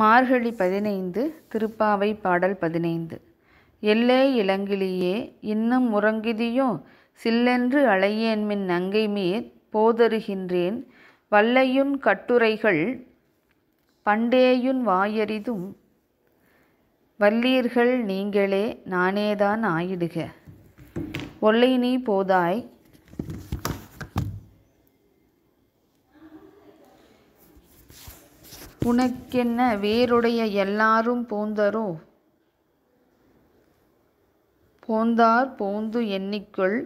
மார்கழி பதினைந்து திருப்பாவை பாடல் பதினைந்து எல்லே இளங்கிலியே இன்னும் உறங்கிதியோ சில்லென்று அழையேன்மின் நங்கை மீர் போதருகின்றேன் வல்லையுன் கட்டுரைகள் பண்டேயுன் வாயறிதும் வல்லீர்கள் நீங்களே நானேதான் ஆயிடுக ஒல்லை நீ போதாய் உனக்கென்ன வேருடைய எல்லாரும் போந்தரோ போந்தார் போந்து எண்ணிக்குள்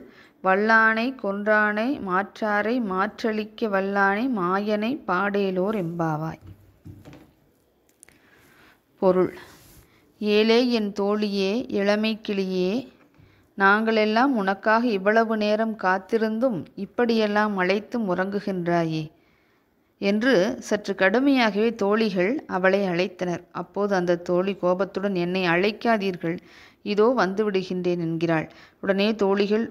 வல்லானை கொன்றானை மாற்றாரை மாற்றளிக்க வல்லானை மாயனை பாடேலோர் எம்பாவாய் பொருள் ஏலே என் தோழியே இளமை கிளியே நாங்களெல்லாம் உனக்காக இவ்வளவு நேரம் காத்திருந்தும் இப்படியெல்லாம் அழைத்தும் உறங்குகின்றாயே என்று சற்று கடுமையாகவே தோழிகள் அவளை அழைத்தனர் அப்போது அந்த தோழி கோபத்துடன் என்னை அழைக்காதீர்கள் இதோ வந்துவிடுகின்றேன் என்கிறாள் உடனே தோழிகள்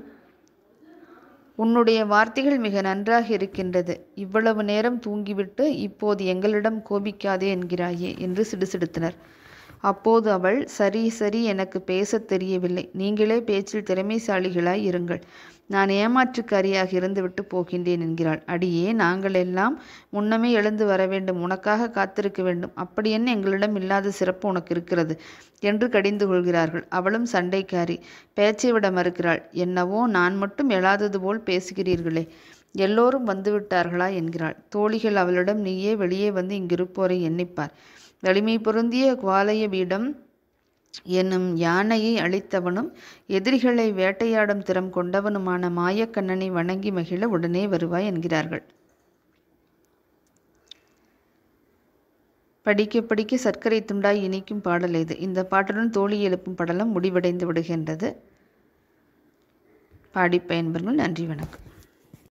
உன்னுடைய வார்த்தைகள் மிக நன்றாக இருக்கின்றது இவ்வளவு நேரம் தூங்கிவிட்டு இப்போது எங்களிடம் கோபிக்காதே என்கிறாயே என்று சிடுசிடுத்தனர் அப்போது அவள் சரி சரி எனக்கு பேசத் தெரியவில்லை நீங்களே பேச்சில் திறமைசாலிகளாய் இருங்கள் நான் ஏமாற்றுக்காரியாக இருந்துவிட்டு போகின்றேன் என்கிறாள் அடியே நாங்கள் எல்லாம் முன்னமே எழுந்து வர வேண்டும் உனக்காக காத்திருக்க வேண்டும் அப்படி என்ன எங்களிடம் இல்லாத சிறப்பு உனக்கு இருக்கிறது என்று கடிந்து கொள்கிறார்கள் அவளும் சண்டைக்காரி பேச்சை விட மறுக்கிறாள் என்னவோ நான் மட்டும் எழாதது போல் பேசுகிறீர்களே எல்லோரும் வந்துவிட்டார்களா என்கிறாள் தோழிகள் அவளிடம் நீயே வெளியே வந்து இங்கிருப்போரை எண்ணிப்பார் வலிமை பொருந்திய குவாலய பீடம் என்னும் யானையை அழித்தவனும் எதிரிகளை வேட்டையாடும் திறம் கொண்டவனுமான மாயக்கண்ணனை வணங்கி மகிழ உடனே வருவாய் என்கிறார்கள் படிக்க படிக்க சர்க்கரை துண்டாய் இனிக்கும் பாடல் இது இந்த பாட்டுடன் தோழி எழுப்பும் படலம் முடிவடைந்து விடுகின்றது பாடி பயன்பர்கள் நன்றி வணக்கம்